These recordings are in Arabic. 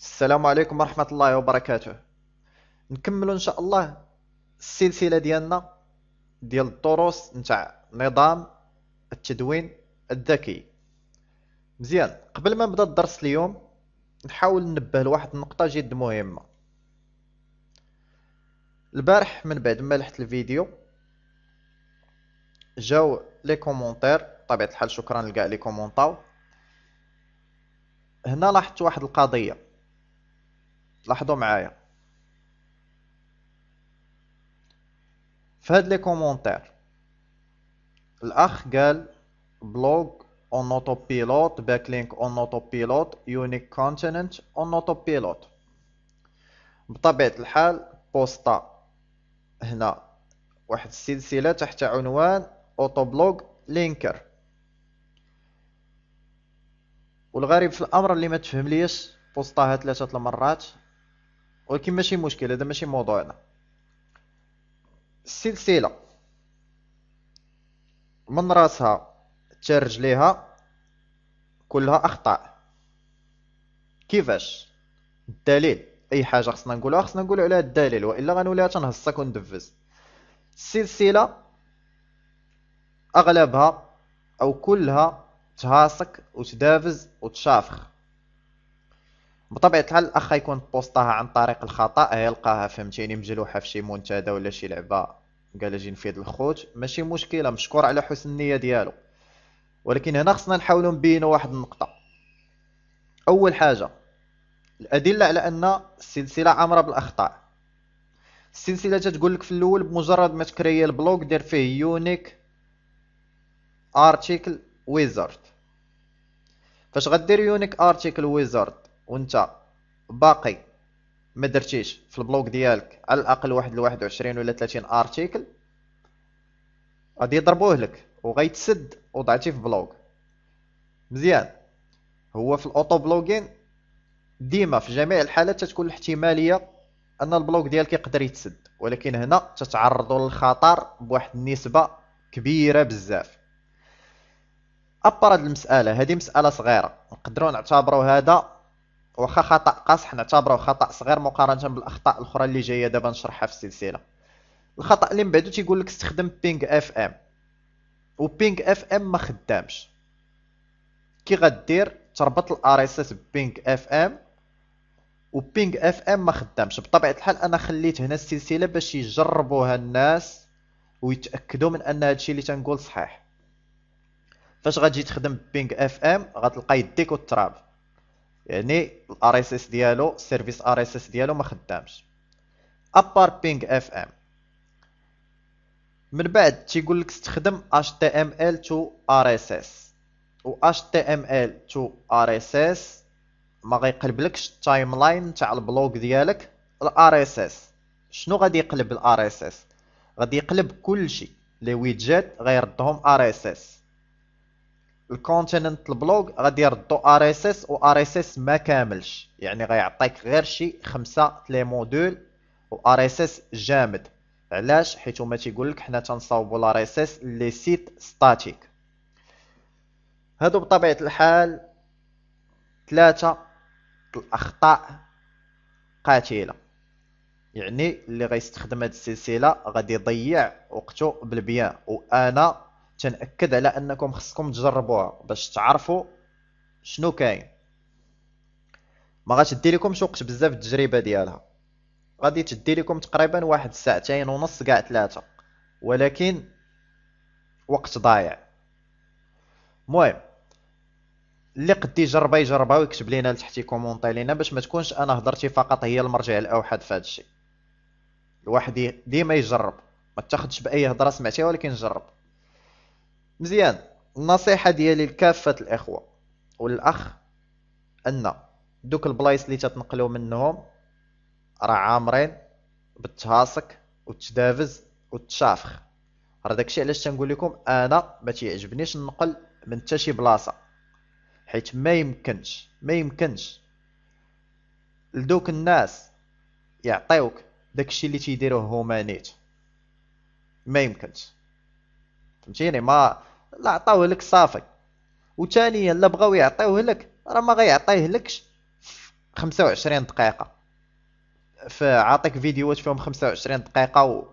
السلام عليكم ورحمة الله وبركاته نكمل إن شاء الله السلسلة ديالنا ديال الدروس نتاع نظام التدوين الذكي مزيان قبل ما نبدا الدرس اليوم نحاول ننبه لواحد النقطة جد مهمة البارح من بعد ما لحت الفيديو جاو لي كومونتير بطبيعة الحال شكرا لكاع لي كومونطاو هنا لاحظت واحد القضية لاحظوا معايا في هاد لي كومونتير الاخ قال بلوغ اون اوتو بيلوت باك لينك اون اوتو بيلوت يونيك كونتيننت اون اوتو بيلوت بطبيعه الحال بوستا هنا واحد السلسله تحت عنوان اوتو بلوغ لينكر والغريب في الامر اللي ما تفهم ليش بوستاها ثلاثه المرات ولكن ماشي مشكل هذا ماشي موضوعنا السلسله من راسها حتى رجليها كلها اخطاء كيفاش الدليل اي حاجه خصنا نقولها خصنا نقولوا عليها الدليل والا غنولي تنهصك وندفز السلسله اغلبها او كلها تهاسك وتدافز وتشافخ بطبيعه الحال الاخ يكون بوستاها عن طريق الخطا يلقاها فهمتيني مجلوحه في شي منتدى ولا شي لعبه قال اجي نفيد الخوت ماشي مشكله مشكور على حسن النيه ديالو ولكن هنا خصنا نحاولوا نبينوا واحد النقطه اول حاجه الادله على ان السلسله عامره بالاخطاء السلسله تتقول لك في الاول بمجرد ما تكري البلوك دير فيه يونيك ارتيكل ويزارد فاش غدير يونيك ارتيكل ويزارد وانت باقي ما درتيش في البلوك ديالك على الاقل واحد ل 21 ولا 30 ارتيكل غادي يضربوه لك وغيتسد وضعتي في بلوك مزيان هو في الاوتو بلوغين ديما في جميع الحالات تتكون الاحتماليه ان البلوك ديالك يقدر يتسد ولكن هنا تتعرضوا للخطر بواحد النسبه كبيره بزاف ابر هاد المساله هذه مساله صغيره نقدروا نعتبروا هذا واخا خطا قاصح نعتبره خطا صغير مقارنه بالاخطاء الاخرى اللي جايه دابا نشرحها في السلسله الخطا اللي من بعدو تيقول لك استخدم بينغ اف ام وبينغ اف ام ما خدامش كي غدير تربط اس ببينغ اف ام وبينغ اف ام ما خدامش بطبيعه الحال انا خليت هنا السلسله باش يجربوها الناس ويتاكدوا من ان هادشي اللي تنقول صحيح فاش غتجي تخدم بينغ اف ام غتلقى يديك والتراب يعني الار اس اس ديالو السيرفيس ار اس اس ديالو ما خدامش ابار بينغ اف ام من بعد تيقول لك استخدم HTML اس RSS و HTML اس RSS ما غيقلبلكش التايم لاين تاع البلوك ديالك الار اس اس شنو غادي يقلب الار اس اس غادي يقلب كلشي لي ويدجت غيردهم ار اس اس الكونتيننت البلوغ غادي يردو ار اس اس و ار اس اس ما كاملش يعني غيعطيك غير شي خمسة لي مودول و ار اس اس جامد علاش حيت هما تيقول لك حنا تنصاوبو ار اس اس لي سيت ستاتيك هادو بطبيعه الحال ثلاثه الاخطاء قاتله يعني اللي غيستخدم هاد السلسله غادي يضيع وقته بالبيان وانا تنأكد على انكم خصكم تجربوها باش تعرفوا شنو كاين ما غاتدي لكم وقت بزاف التجربه ديالها غادي تدي لكم تقريبا واحد ساعتين ونص كاع ثلاثه ولكن وقت ضايع المهم اللي قد يجربها يجربها ويكتب لينا لتحت كومونتي لينا باش ما تكونش انا هضرتي فقط هي المرجع الاوحد في هذا الشيء الواحد ديما يجرب ما تاخذش باي هضره سمعتيها ولكن جرب مزيان النصيحه ديالي لكافه الاخوه والاخ ان دوك البلايص اللي تتنقلوا منهم راه عامرين بالتهاسك وتدافز وتشافخ راه داكشي علاش تنقول لكم انا ما تيعجبنيش ننقل من حتى شي بلاصه حيت ما يمكنش ما يمكنش لدوك الناس يعطيوك داكشي اللي تيديروه هما نيت ما يمكنش فهمتيني ما لا عطاوه لك صافي وثانيا لا بغاو يعطيوه لك راه ما غيعطيه لكش 25 دقيقه فعطيك فيديوهات فيهم 25 دقيقه و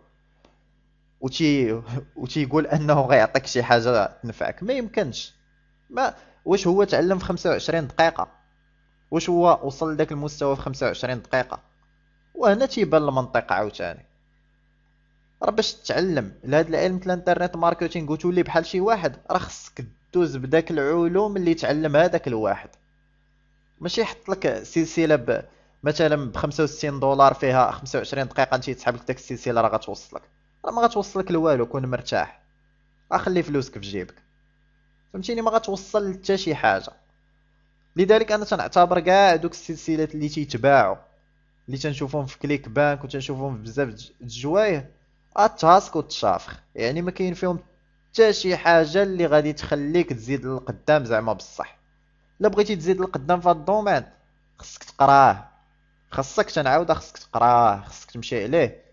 وتي وتي يقول انه غيعطيك شي حاجه تنفعك ما يمكنش ما واش هو تعلم في 25 دقيقه واش هو وصل لذاك المستوى في 25 دقيقه وهنا تيبان المنطق عاوتاني راه باش تتعلم لهاد العلم مثل الانترنت ماركتينغ وتولي بحال شي واحد راه خصك دوز بداك العلوم اللي تعلم هذاك الواحد ماشي يحط لك سلسله ب مثلا ب 65 دولار فيها 25 دقيقه انت تسحب لك داك السلسله راه غتوصلك راه ما غتوصلك لوالو كون مرتاح اخلي فلوسك في جيبك فهمتيني ما غتوصل حتى شي حاجه لذلك انا تنعتبر كاع دوك السلسلات اللي تيتباعوا اللي تنشوفهم في كليك بانك وتنشوفهم في بزاف د الجوايه التاسك والتشافخ يعني ما كاين فيهم حتى شي حاجه اللي غادي تخليك تزيد للقدام زعما بصح الا بغيتي تزيد للقدام في هذا الدومين خصك تقراه خصك تنعاود خصك تقراه خصك تمشي عليه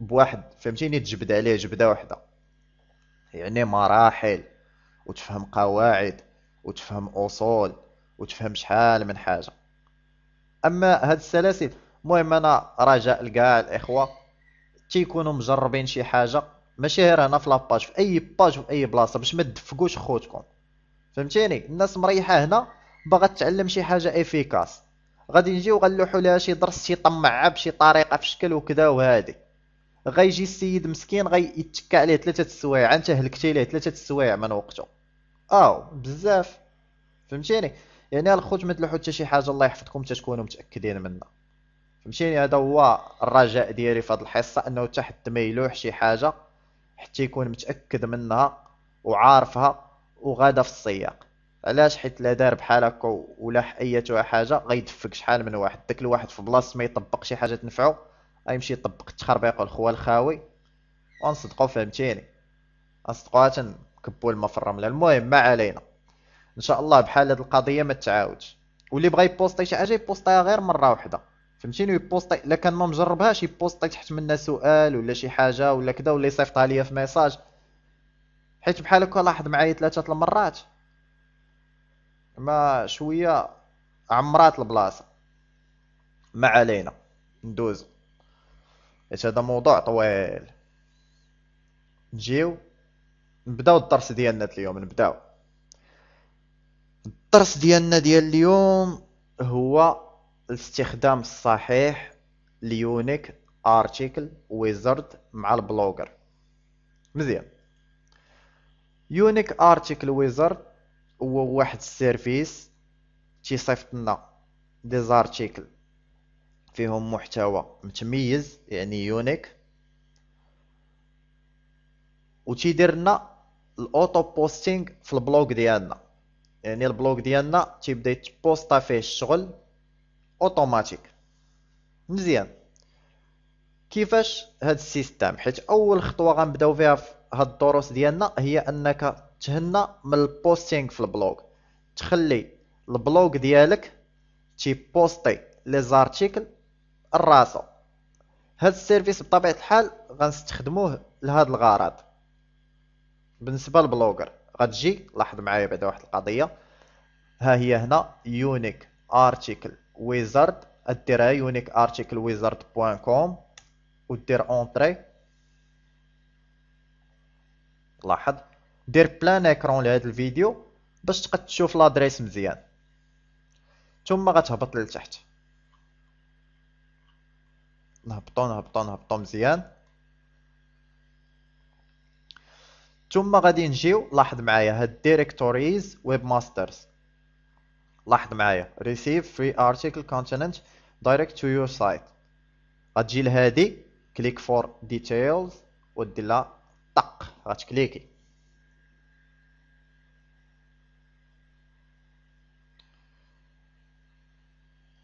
بواحد فهمتيني تجبد عليه جبده وحده يعني مراحل وتفهم قواعد وتفهم اصول وتفهم شحال من حاجه اما هاد السلاسل المهم انا رجاء لكاع الاخوه تيكونوا مجربين شي حاجه ماشي غير هنا في لاباج في اي باج في اي بلاصه باش ما تدفقوش خوتكم فهمتيني الناس مريحه هنا باغا تعلم شي حاجه افيكاس غادي نجيو غنلوحوا لها شي درس شي طمع بشي طريقه في شكل وكذا وهادي غيجي السيد مسكين غيتكى عليه ثلاثه السوايع انت هلكتي ليه ثلاثه السوايع من وقته او بزاف فهمتيني يعني الخوت ما تلوحوا حتى شي حاجه الله يحفظكم تكونوا متاكدين منها فهمتيني هذا هو الرجاء ديالي في هذه الحصه انه حتى حد ما يلوح شي حاجه حتى يكون متاكد منها وعارفها وغادا في السياق علاش حيت لا دار بحال هكا ولاح ايتها حاجه غيدفك شحال من واحد داك الواحد في بلاصه ما يطبق شي حاجه تنفعو غيمشي يطبق التخربيق والخوا الخاوي ونصدقوا فهمتيني اصدقوا تنكبوا الماء في الرمله المهم ما علينا ان شاء الله بحال هاد القضيه ما تعاودش واللي بغى يبوستي شي حاجه يبوستيها غير مره واحده فهمتيني يبوستي الا كان ما مجربهاش يبوستي تحت منها سؤال ولا شي حاجه ولا كذا ولا يصيفطها ليا في ميساج حيت بحال هكا لاحظ معايا ثلاثه المرات ما شويه عمرات البلاصه ما علينا ندوزو حيت هذا موضوع طويل نجيو نبداو الدرس ديالنا اليوم نبداو الدرس ديالنا ديال اليوم هو الاستخدام الصحيح ليونيك ارتيكل ويزرد مع البلوجر مزيان يونيك ارتيكل ويزرد هو واحد السيرفيس تيصيفط لنا دي زارتيكل فيهم محتوى متميز يعني يونيك و تيدير لنا الاوتو بوستينغ في البلوغ ديالنا يعني البلوغ ديالنا تيبدا يتبوستا فيه الشغل اوتوماتيك مزيان كيفاش هاد السيستم حيت اول خطوه غنبداو فيها في هاد الدروس ديالنا هي انك تهنى من البوستينغ في البلوغ تخلي البلوغ ديالك تيبوستي لي زارتيكل الراسو هاد السيرفيس بطبيعه الحال غنستخدموه لهاد الغرض بالنسبه للبلوغر غتجي لاحظ معايا بعدا واحد القضيه ها هي هنا يونيك ارتيكل ويزارد ديرها يونيك ارتيكل ويزارد بوان كوم ودير اونتري لاحظ دير بلان اكرون لهاد الفيديو باش تقد تشوف لادريس مزيان ثم غتهبط لتحت نهبطو نهبطو نهبطو مزيان ثم غادي نجيو لاحظ معايا هاد ديريكتوريز ويب ماسترز لاحظ معايا receive free article content direct to your site غتجي لهادي كليك فور ديتيلز ودير لها طق غتكليكي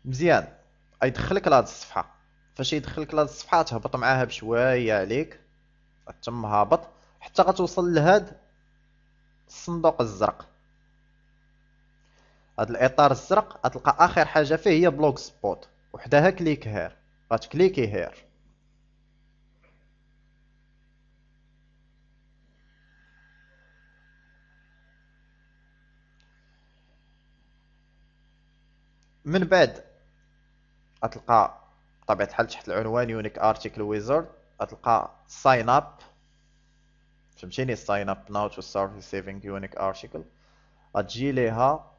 مزيان غيدخلك لهاد الصفحه فاش يدخلك لهاد الصفحه تهبط معاها بشويه عليك تم هابط حتى غتوصل لهاد الصندوق الزرق هاد الاطار الزرق غتلقى اخر حاجه فيه هي بلوك سبوت وحدها كليك هير غتكليكي هير من بعد غتلقى بطبيعه الحال تحت العنوان يونيك ارتيكل ويزارد غتلقى ساين اب فهمتيني ساين اب ناو تو ستارت سيفينغ يونيك ارتيكل غتجي ليها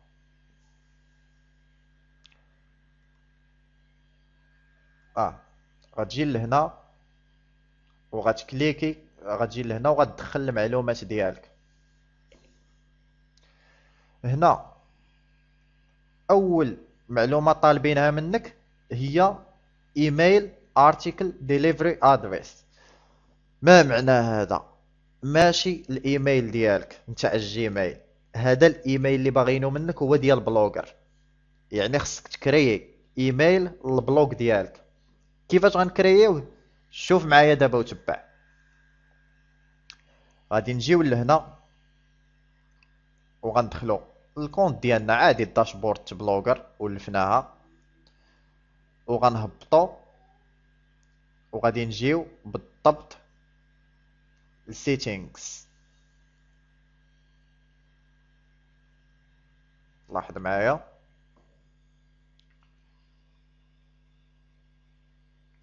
اه غتجي لهنا وغتكليكي غتجي لهنا وغتدخل المعلومات ديالك هنا اول معلومه طالبينها منك هي ايميل ارتيكل ديليفري ادريس ما معنى هذا ماشي الايميل ديالك نتاع الجيميل هذا الايميل اللي باغينو منك هو ديال بلوغر يعني خصك تكري ايميل للبلوغ ديالك كيفاش غنكرييوه شوف معايا دابا وتبع غادي نجيو لهنا وغندخلو الكونت ديالنا عادي الداشبورد بلوغر ولفناها وغنهبطو وغادي نجيو بالضبط السيتينغز لاحظ معايا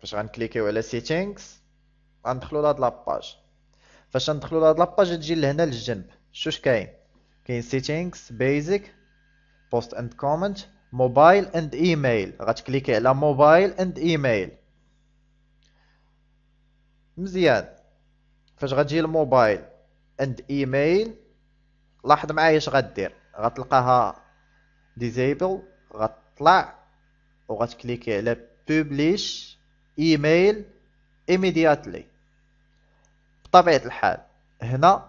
فاش غنكليكيو على سيتينغز غندخلو لهاد لاباج فاش غندخلو لهاد لاباج تجي لهنا للجنب شوش كاين كاين سيتينغز بيزك بوست اند كومنت موبايل اند ايميل غتكليكي على موبايل اند ايميل مزيان فاش غتجي الموبايل اند ايميل لاحظ معايا اش غدير غتلقاها ديزيبل غتطلع وغتكليكي على بوبليش ايميل immediately بطبيعة الحال هنا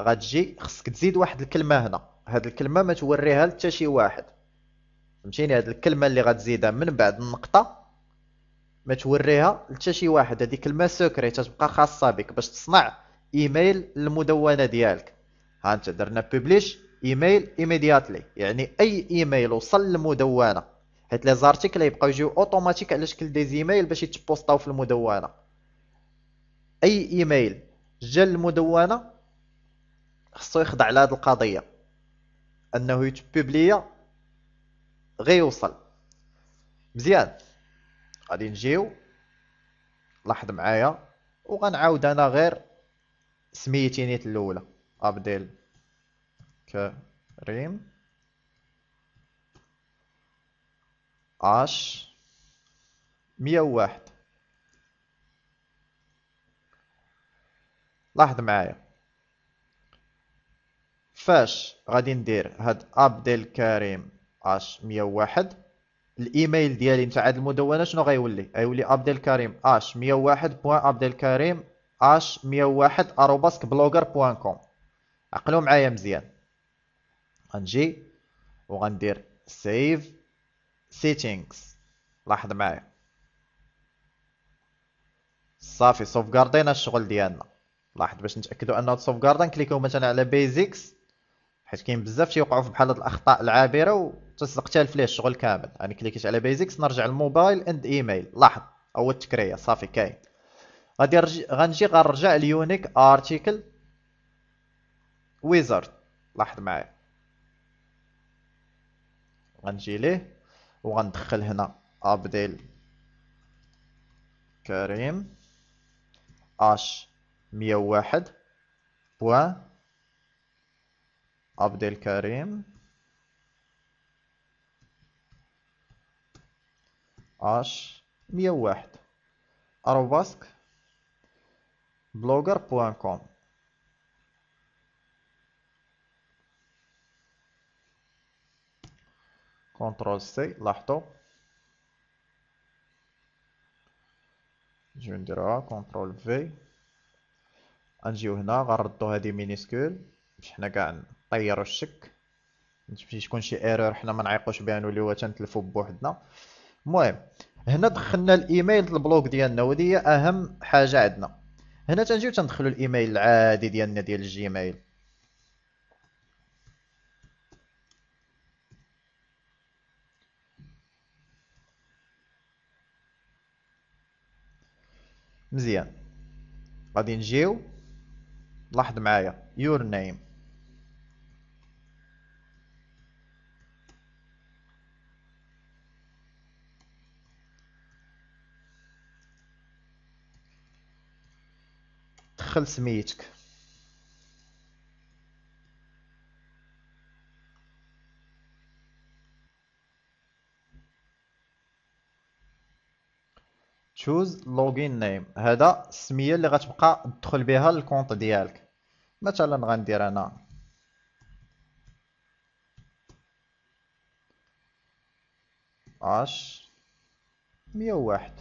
غتجي خصك تزيد واحد الكلمة هنا هاد الكلمة ما توريها لتا شي واحد فهمتيني هاد الكلمة اللي غتزيدها من بعد النقطة ما توريها لتا شي واحد هادي كلمة سكري تتبقى خاصة بك باش تصنع ايميل للمدونة ديالك ها انت درنا بوبليش ايميل immediately يعني اي ايميل وصل للمدونة حيت لي زارتيكل يبقاو يجيو اوتوماتيك على شكل دي زيميل باش يتبوسطاو في المدونه اي ايميل جا للمدونه خصو يخضع لهاد القضيه انه يتبوبليا غيوصل مزيان غادي نجيو لاحظ معايا وغنعاود انا غير سميتي نيت الاولى ابديل كريم عشر مية وواحد لاحظ معايا فاش غادي ندير هاد عبد الكريم اش وواحد الايميل ديالي نتاع هاد المدونه شنو غيولي غيولي عبد الكريم اش وواحد بوان عبد الكريم اش وواحد اروباسك بلوجر بوان كوم عقلو معايا مزيان غنجي وغندير سيف settings لاحظ معايا صافي سوف غاردينا الشغل ديالنا لاحظ باش نتاكدوا انه سوف غاردا مثلا على بيزكس حيت كاين بزاف تيوقعوا في بحال هاد الاخطاء العابره وتستقتلف ليه الشغل كامل انا يعني كليكيت على بيزكس نرجع للموبايل اند ايميل لاحظ اول تكريه صافي كاين غادي غنجي غنرجع ليونيك ارتيكل ويزارد لاحظ معايا غنجي ليه وغندخل هنا ابديل كريم اش مية وواحد بوان عبد الكريم اش مية وواحد أروباسك بلوجر بوان كوم كنترول سي لاحظوا جو نديروها كنترول في غنجيو هنا غنردو هادي مينيسكول باش حنا كاع نطيرو الشك تمشي تكون شي ايرور حنا ما نعيقوش بها نوليو تنتلفو بوحدنا المهم هنا دخلنا الايميل البلوك ديالنا ودي هي اهم حاجه عندنا هنا تنجيو تندخلو الايميل العادي ديالنا ديال الجيميل مزيان غادي نجيو لاحظ معايا يور نيم دخل سميتك تشوز لوغين نيم هذا السميه اللي غتبقى تدخل بها الكونط ديالك مثلا غندير انا اش مية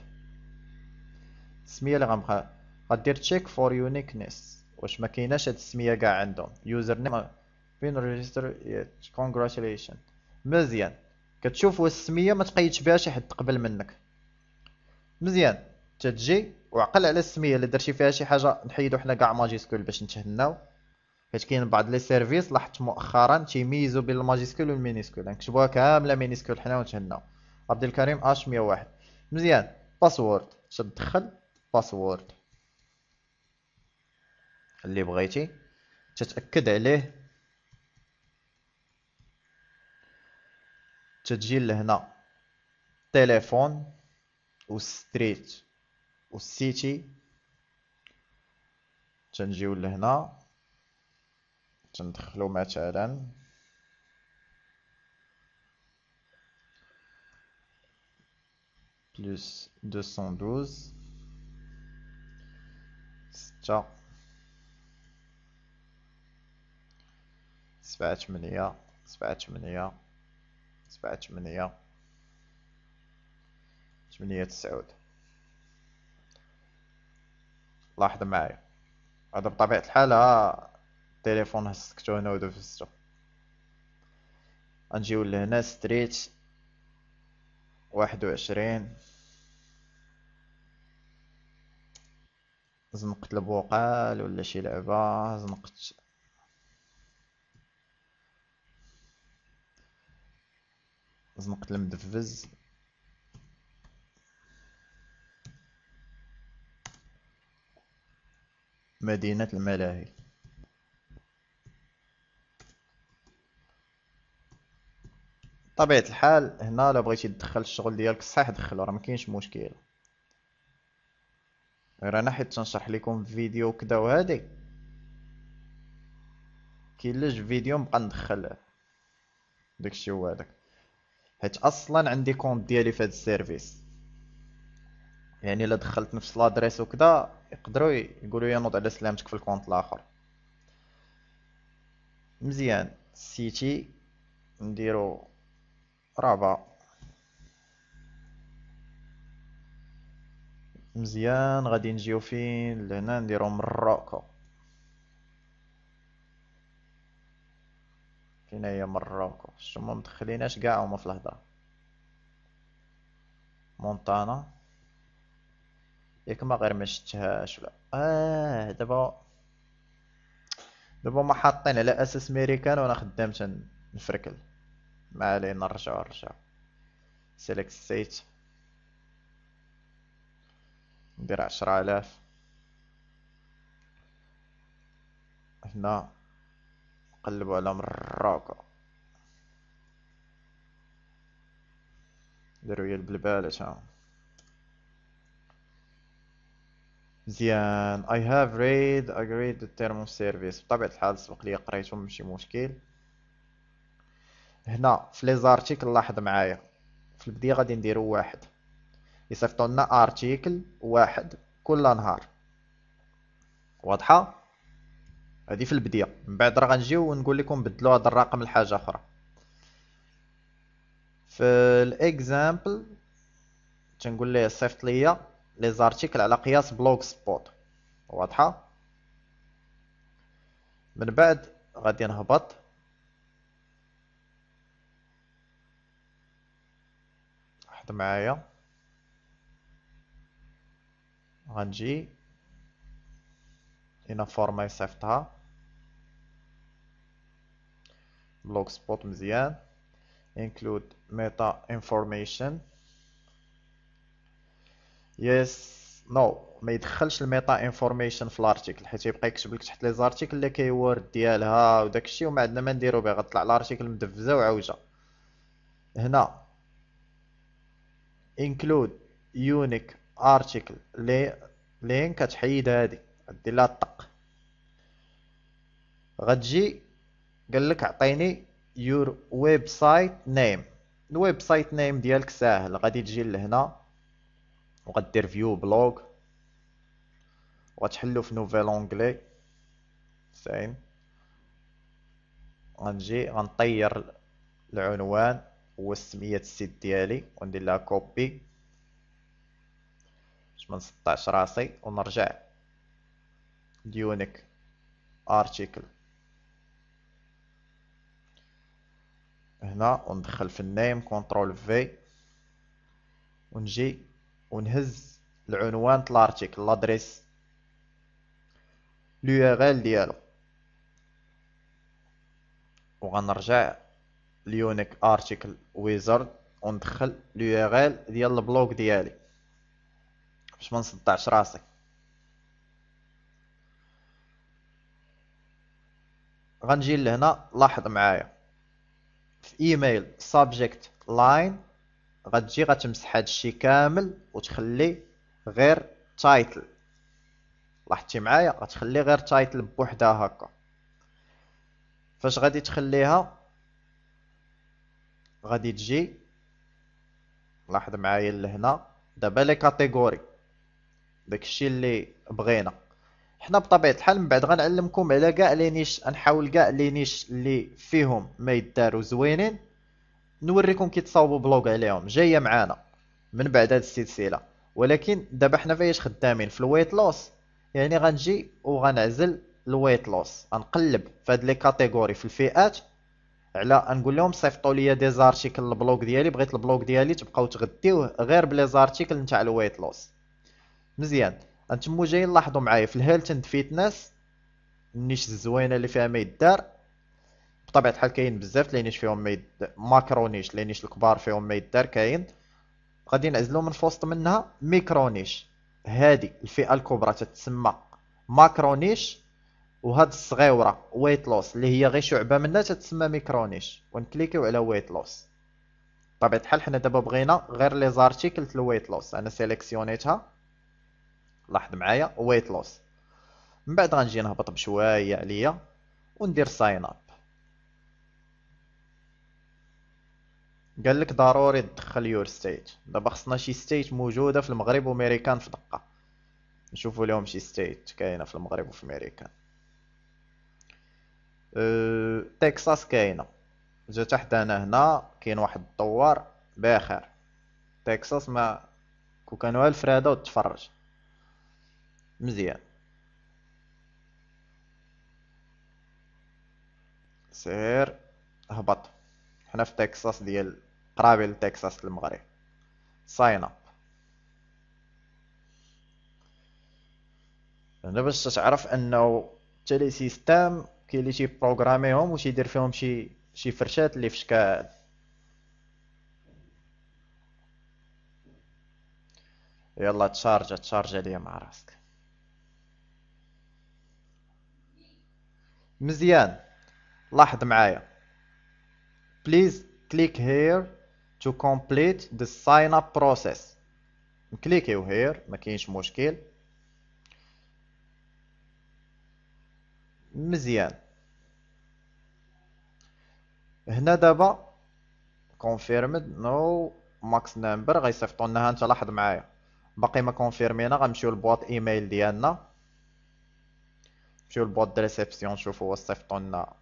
السميه اللي غنبقى غدير تشيك فور يونيكنس واش ما كايناش هاد السميه كاع عندهم يوزر نيم بين ريجستر كونغراتوليشن مزيان كتشوف واش السميه ما تقيدش بها شي حد قبل منك مزيان تتجي وعقل على السميه اللي درتي فيها شي حاجه نحيدو حنا كاع ماجيسكول باش نتهناو حيت كاين بعض لي سيرفيس لاحظت مؤخرا تيميزو بين الماجيسكول والمينيسكول نكتبوها يعني كامله مينيسكول حنا ونتهناو عبد الكريم اش 101 مزيان باسورد تدخل باسورد اللي بغيتي تتاكد عليه تجي لهنا تليفون والستريت والسيتي تنجيو لهنا تندخلو مثلا بلس 212 ستة سبعة تمنية سبعة تمنية سبعة تمنية ثمانية تسعود لاحظ معايا هذا بطبيعة الحال ها آه، التليفون هسكتو هنا ودوزتو غنجيو لهنا ستريت واحد وعشرين زنقت البوقال ولا شي لعبة زنقت زنقت المدفز مدينة الملاهي طبيعة الحال هنا لو بغيتي تدخل الشغل ديالك صحيح دخلو راه مكاينش مشكل غير انا حيت تنشرح لكم في فيديو كدا وهادي كيلاش فيديو نبقى ندخل داكشي هو هذاك حيت اصلا عندي كونت ديالي في هاد السيرفيس يعني الا دخلت نفس لادريس وكذا يقدروا يقولوا لي نوض على سلامتك في الكونت الاخر مزيان سيتي نديرو رابع مزيان غادي نجيو فين لهنا نديرو مراكو فين هي مراكو شتو ما مدخليناش كاع هما في الهضره مونتانا ياك ما غير ما شفتهاش ولا اه دابا دابا ما حاطين على اساس ميريكان وانا خدام تنفركل ما علينا نرجع نرجع سيليكت سيت ندير عشرة آلاف هنا نقلبو على مراكا دارو هي بالبال تا مزيان اي هاف ريد اجريد تيرم اوف سيرفيس بطبيعه الحال سبق لي قريتهم ماشي مشكل هنا في لي زارتيكل لاحظ معايا في البدايه غادي نديرو واحد يصيفطو لنا ارتيكل واحد كل نهار واضحه هادي في البدايه من بعد راه غنجيو ونقول لكم بدلو هاد الرقم لحاجه اخرى في الاكزامبل تنقول ليه صيفط ليا لي زارتيكل على قياس بلوك سبوت واضحه من بعد غادي نهبط حط معايا غنجي هنا فورما يصيفطها بلوك سبوت مزيان انكلود ميتا انفورميشن يس نو ما يدخلش الميتا انفورميشن في الارتيكل حيت يبقى يكتب لك تحت لي زارتيكل اللي كيورد ديالها وداك الشيء وما عندنا ما نديرو به غطلع الارتيكل مدفزه وعوجه هنا انكلود يونيك ارتيكل لي لين كتحيد هادي دير لها طق غتجي قال لك عطيني يور ويب سايت نيم الويب سايت نيم ديالك ساهل غادي تجي لهنا وغدير فيو بلوغ وغتحلو في نوفيل اونغلي زين غنجي غنطير العنوان وسمية السيت ديالي وندير لها كوبي باش منسطعش راسي ونرجع ليونيك ارتيكل هنا وندخل في النيم كونترول في ونجي ونهز العنوان تلارتيك لادريس لو ار ال ديالو وغنرجع ليونيك ارتيكل ويزارد وندخل لو ار ال ديال البلوك ديالي باش ما نصدعش راسي غنجي لهنا لاحظ معايا في ايميل subject line غتجي غتمسح هادشي كامل وتخلي غير تايتل لاحظتي معايا غتخلي غير تايتل بوحدها هكا فاش غادي تخليها غادي تجي لاحظ معايا لهنا دابا لي كاتيجوري داكشي اللي بغينا حنا بطبيعه الحال من بعد غنعلمكم على كاع لي نيش غنحاول كاع لي نيش اللي فيهم ما يداروا زوينين نوريكم كي تصاوبوا بلوغ عليهم جايه معانا من بعد هاد السلسله ولكن دابا حنا فاش خدامين في الويت لوس يعني غنجي وغنعزل الويت لوس غنقلب في هاد لي كاتيجوري في الفئات على نقول لهم صيفطوا لي دي زارتيكل البلوك ديالي بغيت البلوك ديالي تبقاو تغديوه غير بلي زارتيكل نتاع الويت لوس مزيان انتمو جايين لاحظوا معايا في الهيلث اند فيتنس النيش الزوينه اللي فيها ما يدار بطبيعه الحال كاين بزاف لينيش فيهم ما ماكرونيش لينيش الكبار فيهم ما يدار كاين غادي نعزلو من فوسط منها ميكرونيش هادي الفئه الكبرى تتسمى ماكرونيش وهاد الصغيره ويت لوس اللي هي غير شعبه منها تتسمى ميكرونيش ونكليكيو على ويت لوس بطبيعه الحال حنا دابا بغينا غير لي زارتيكل تاع الويت لوس انا سيليكسيونيتها لاحظ معايا ويت لوس من بعد غنجي نهبط بشويه عليا وندير ساين اب قال لك ضروري تدخل يور ستيت دابا خصنا شي ستيت موجوده في المغرب وميريكان في دقه نشوفوا لهم شي ستيت كاينه في المغرب وفي ميريكان أه، تكساس كاينه جات حدانا هنا كاين واحد الدوار باخر تكساس ما كو كانوا الفرادة وتفرج مزيان سير هبط حنا في تكساس ديال قرابه لتكساس المغرب ساين اب هنا باش تعرف انه حتى لي سيستام كاين اللي بروغراميهم و تيدير فيهم شي شي فرشات اللي فشكال يلا تشارجا تشارجا ليا مع راسك مزيان لاحظ معايا بليز كليك هير to complete the sign up process نكليكيو هير ما كاينش مشكل مزيان هنا دابا confirmed no max number غيصيفطوا لنا انت لاحظ معايا باقي ما كونفيرمينا غنمشيو لبواط ايميل ديالنا نمشيو لبواط ديال ريسبسيون نشوفوا واش صيفطو لنا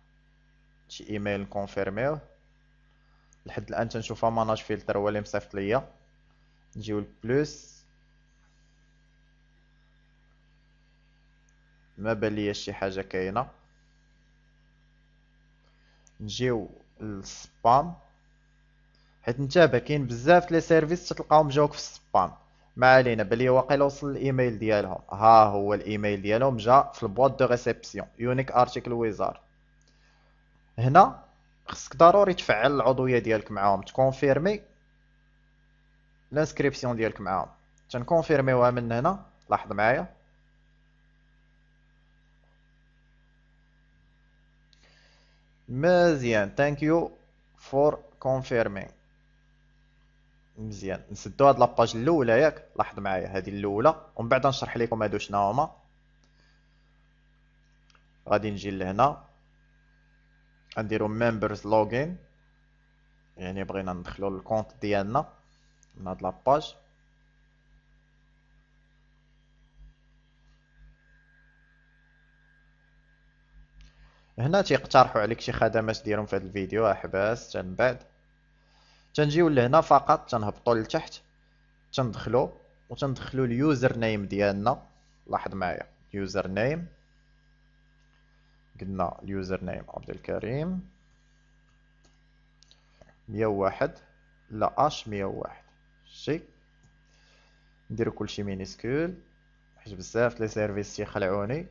شي ايميل نكونفيرميوه لحد الان تنشوفها ماناج فلتر هو اللي مصيفط ليا نجيو للبلوس ما ليا شي حاجه كاينه نجيو للسبام حيت نتابع كاين بزاف لي سيرفيس تلقاهم جاوك في السبام ما علينا بلي واقيلا وصل الايميل ديالهم ها هو الايميل ديالهم جا في البواط دو ريسبسيون يونيك ارتيكل ويزار هنا خصك ضروري تفعل العضويه ديالك معاهم تكونفيرمي لانسكريبسيون ديالك معاهم تنكونفيرميوها من هنا لاحظ معايا مزيان ثانك يو فور كونفيرمي مزيان نسدو هاد لاباج الاولى ياك لاحظ معايا هذه الاولى ومن بعد نشرح لكم هادو شنو هما غادي نجي لهنا غنديرو ميمبرز لوغين يعني بغينا ندخلو الكونت ديالنا من هاد لاباج هنا تيقترحوا عليك شي خدمات ديرهم في هذا الفيديو احباس حتى من بعد تنجيو لهنا فقط تنهبطوا لتحت تندخلوا وتندخلوا اليوزر نيم ديالنا لاحظ معايا يوزر نيم قلنا اليوزر نيم عبد الكريم 101 لا اش 101 شي نديرو كلشي مينيسكول حيت بزاف لي سيرفيس تيخلعوني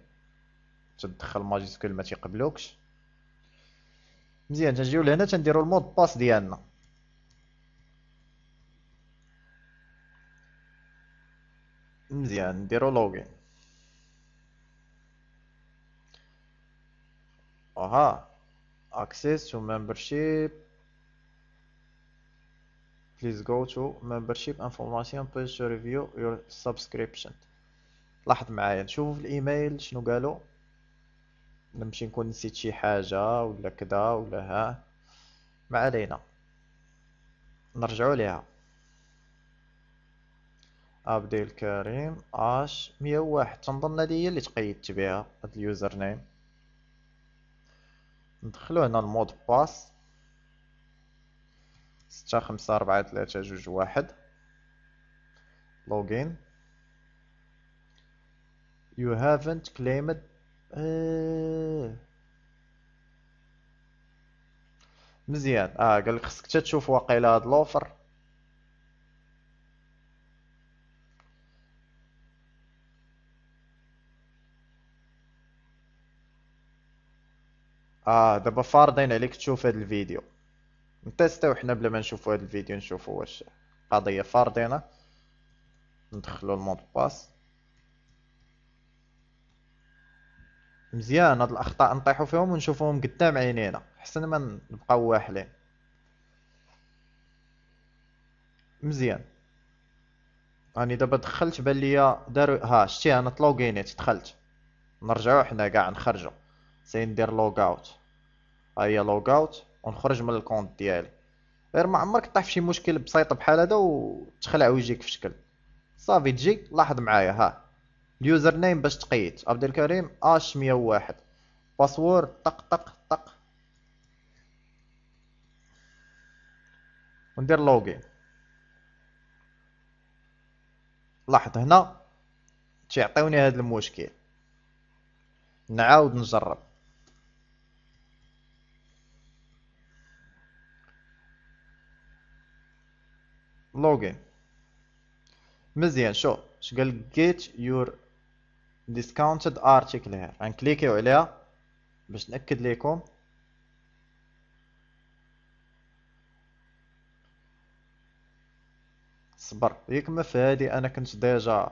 تدخل ماجيسكول ما تيقبلوكش مزيان تنجيو لهنا تنديرو المود باس ديالنا مزيان نديرو لوغين Aha. Access to membership. Please go to membership information page to review your subscription. لاحظ معايا نشوفو في الايميل شنو قالوا نمشي نكون نسيت شي حاجه ولا كذا ولا ها ما علينا نرجعوا ليها عبد الكريم اش 101 تنظن هذه هي اللي تقيدت بها هاد اليوزر نيم ندخلو هنا المود باس ستة خمسة ربعة ثلاثة جوج واحد لوغين you haven't claimed آه. مزيان اه قالك خصك تشوف واقيلا هاد لوفر اه دابا فارضين عليك تشوف هذا الفيديو نتيستيو حنا بلا ما نشوفو هذا الفيديو نشوفو واش قضيه فارضينه ندخلو المود باس مزيان هاد الاخطاء نطيحو فيهم ونشوفوهم قدام عينينا حسن ما نبقاو واحلين مزيان راني دابا دخلت بان ليا دارو ها شتي انا تلوغينيت دخلت نرجعو حنا كاع نخرجو سي ندير لوغ اوت ها هي لوغ اوت ونخرج من الكونت ديالي غير ما عمرك طيح شي مشكل بسيط بحال هذا وتخلع ويجيك في شكل صافي تجي لاحظ معايا ها اليوزر نيم باش تقيد عبد الكريم اش 101 باسورد طق طق طق وندير لوغين لاحظ هنا تيعطيوني هذا المشكل نعاود نجرب لوجين مزيان شو اش قال جيت يور ديسكاونتد ارتيكل هير غنكليكيو عليها باش نأكد ليكم صبر ياك ما في هادي انا كنت ديجا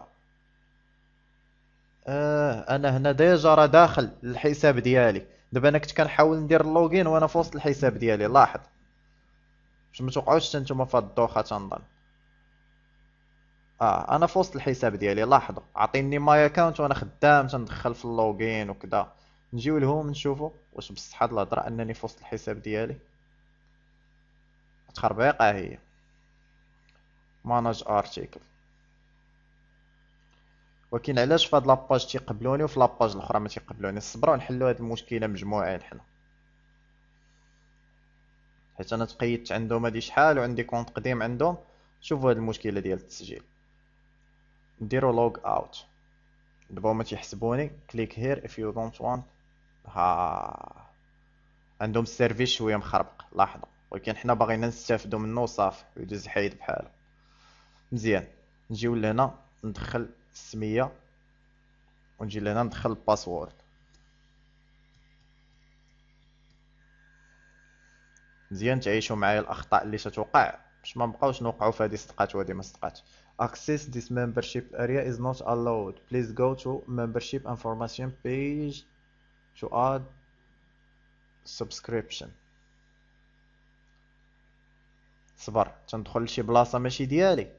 آه انا هنا ديجا راه داخل الحساب ديالي دابا انا كنت كنحاول ندير اللوغين وانا في وسط الحساب ديالي لاحظ باش ما توقعوش حتى نتوما في الدوخه تنظن اه انا في وسط الحساب ديالي لحظه عطيني ماي اكونت وانا خدام تندخل في اللوغين وكذا نجيو لهم نشوفو واش بصح هاد الهضره انني في وسط الحساب ديالي تخربيقه هي ماناج ارتيكل ولكن علاش في هاد لاباج تيقبلوني وفي لاباج الاخرى ما تيقبلوني صبروا نحلوا هاد المشكله مجموعين حنا حيت انا تقيدت عندهم هادي شحال وعندي كونت قديم عندهم شوفوا هاد المشكله ديال التسجيل نديرو لوغ اوت دابا هما تيحسبوني كليك هير اف يو دونت وانت ها عندهم السيرفيس شويه مخربق لحظه ولكن حنا باغينا نستافدو منه وصافي ويدوز حيد بحاله مزيان نجيو لهنا ندخل السميه ونجي لهنا ندخل الباسورد مزيان تعيشوا معايا الاخطاء اللي ستوقع باش ما نبقاوش نوقعوا في هذه صدقات وهذه ما صدقات access this membership area is not allowed please go to membership information page to add subscription صبر تندخل لشي بلاصه ماشي ديالي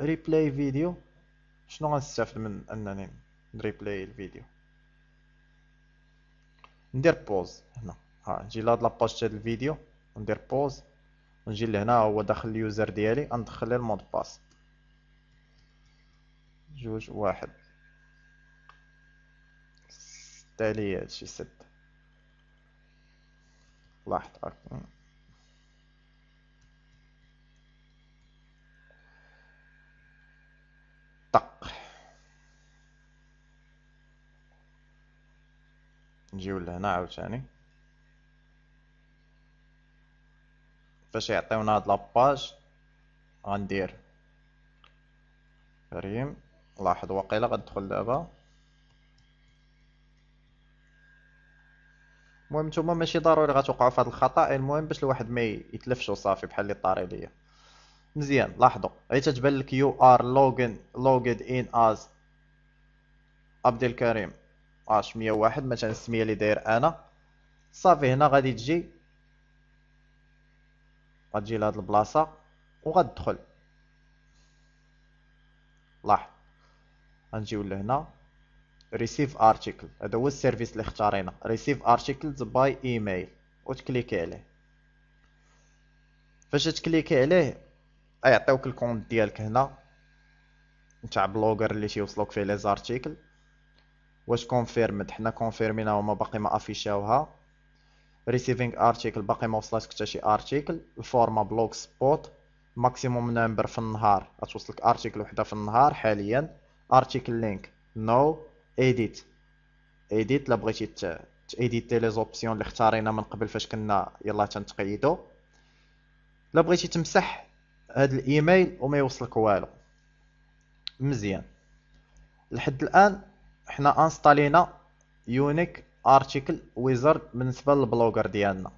ريبلاي فيديو شنو غنستافد من انني نريبلاي الفيديو ندير بوز هنا ها نجي لهاد لاباج تاع الفيديو ندير بوز ونجي لهنا هو داخل اليوزر ديالي ندخل ليه المود باس جوج واحد تالي هادشي سد لاحظ طق نجيو لهنا عاوتاني فاش يعطيونا هاد لاباج غندير ريم لاحظ واقيلا غندخل دابا المهم نتوما ماشي ضروري غتوقعوا في هاد الخطا المهم باش الواحد ما يتلفش وصافي بحال اللي طاري ليا مزيان لاحظوا هي تتبان لك يو ار لوغن لوغد ان از عبد الكريم اش 101 مثلا السميه اللي داير انا صافي هنا غادي تجي غتجي لهاد البلاصه وغتدخل لاحظ غنجيو لهنا ريسيف ارتيكل هذا هو السيرفيس اللي اختارينا ريسيف ارتيكل باي ايميل وتكليكي عليه فاش تكليكي عليه يعطيوك الكونت ديالك هنا نتاع بلوغر اللي تيوصلوك فيه لي زارتيكل واش كونفيرمد حنا كونفيرمينا وما باقي ما افيشاوها ريسيفينغ ارتيكل باقي ما وصلاتك حتى شي ارتيكل الفورما بلوك سبوت ماكسيموم نمبر في النهار غتوصلك ارتيكل وحده في النهار حاليا ارتيكل لينك نو ايديت ايديت لا بغيتي تايديتي لي زوبسيون اللي اختارينا من قبل فاش كنا يلا تنتقيدو لا بغيتي تمسح هاد الايميل وما يوصلك والو مزيان لحد الان حنا انستالينا يونيك ارتيكل ويزارد بالنسبه للبلوجر ديالنا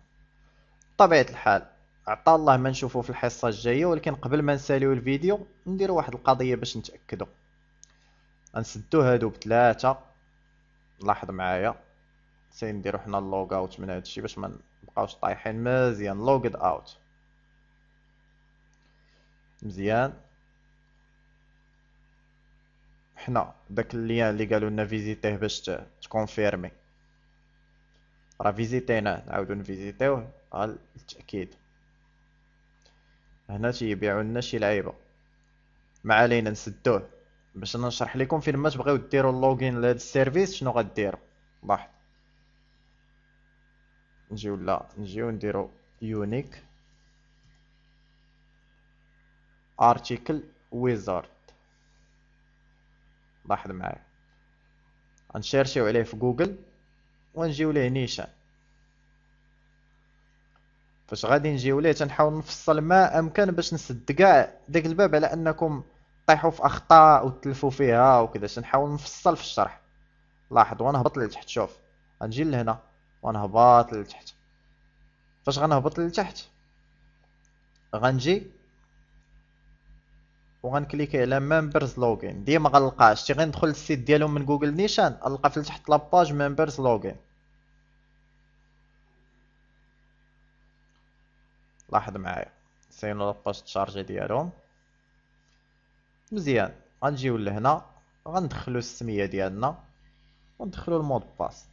بطبيعه الحال عطا الله ما نشوفه في الحصه الجايه ولكن قبل ما نساليو الفيديو ندير واحد القضيه باش نتاكدو نسدو هادو بثلاثه لاحظ معايا سنديرو حنا اللوغ اوت من هادشي باش ما نبقاوش طايحين مزيان لوغد اوت مزيان حنا داك اللين اللي قالوا لنا فيزيتيه باش تكونفيرمي راه فيزيتيناه نعاودو نفيزيتيوه على التاكيد هنا تيبيعوا لنا شي لعيبه ما علينا نسدوه باش نشرح لكم فين ما تبغيو ديروا اللوغين لهذا السيرفيس شنو غديروا لاحظ نجيو لا نجيو نديرو يونيك ارتيكل ويزارد لاحظ معايا غنشيرشيو عليه في جوجل ونجيو ليه نيشان فاش غادي نجيو ليه تنحاول نفصل ما امكن باش نسد كاع داك الباب على انكم طيحوا في اخطاء وتلفوا فيها وكذا تنحاول نفصل في الشرح لاحظ ونهبط لتحت شوف غنجي لهنا ونهبط لتحت فاش غنهبط لتحت غنجي وغنكليكي على ممبرز لوغين ديما غنلقاش تي غندخل للسيت ديالهم من جوجل نيشان غنلقى في تحت لاباج ممبرز لوغين لاحظ معايا سينو لاباج تشارجي ديالهم مزيان غنجيو لهنا غندخلو السميه ديالنا وندخلو المود باس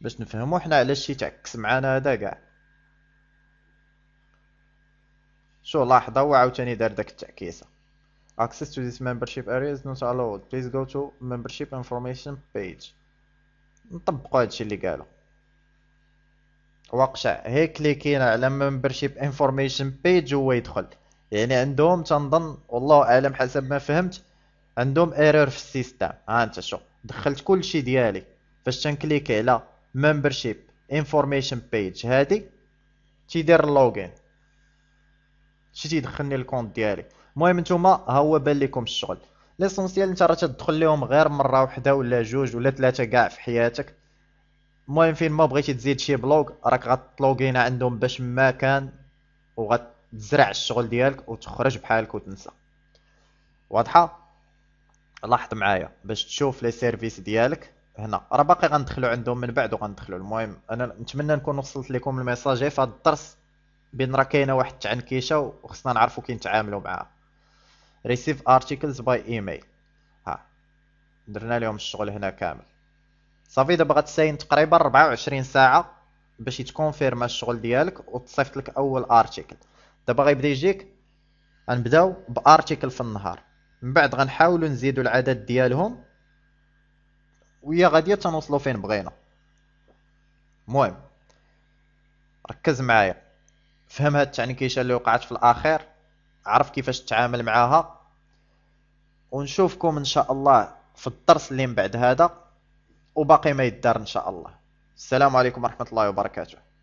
باش نفهمو حنا علاش شي تعكس معانا هذا كاع شو لاحظه هو عاوتاني دار داك التعكيسه access to this membership area is not allowed please go to membership information page نطبقوا هادشي اللي قالو واقشع هي كليكينا على membership information page هو يدخل يعني عندهم تنظن والله اعلم حسب ما فهمت عندهم ايرور في السيستم ها انت شو دخلت كل شيء ديالي فاش تنكليكي على membership information page هادي تيدير لوغين شي تيدخلني الكونت ديالي المهم نتوما ها هو بان لكم الشغل ليسونسيال انت راه تدخل لهم غير مره وحده ولا جوج ولا ثلاثه كاع في حياتك المهم فين ما بغيتي تزيد شي بلوغ راك غتلوغينا عندهم باش ما كان وغتزرع الشغل ديالك وتخرج بحالك وتنسى واضحه لاحظ معايا باش تشوف لي سيرفيس ديالك هنا راه باقي غندخلو عندهم من بعد وغندخلو المهم انا نتمنى نكون وصلت لكم الميساجي في هذا الدرس بين راه كاينه واحد التعنكيشه وخصنا نعرفوا كي نتعاملوا معها ريسيف ارتيكلز باي ايميل ها درنا لهم الشغل هنا كامل صافي دابا غتساين تقريبا 24 ساعه باش يتكونفيرما الشغل ديالك وتصيفط لك اول ارتيكل دابا غيبدا يجيك غنبداو بارتيكل في النهار من بعد غنحاولوا نزيدوا العدد ديالهم ويا غادي تنوصلوا فين بغينا المهم ركز معايا فهم هاد التعنيكيشه اللي وقعت في الاخير عرف كيفاش تتعامل معاها ونشوفكم ان شاء الله في الدرس اللي من بعد هذا وباقي ما يدار ان شاء الله السلام عليكم ورحمه الله وبركاته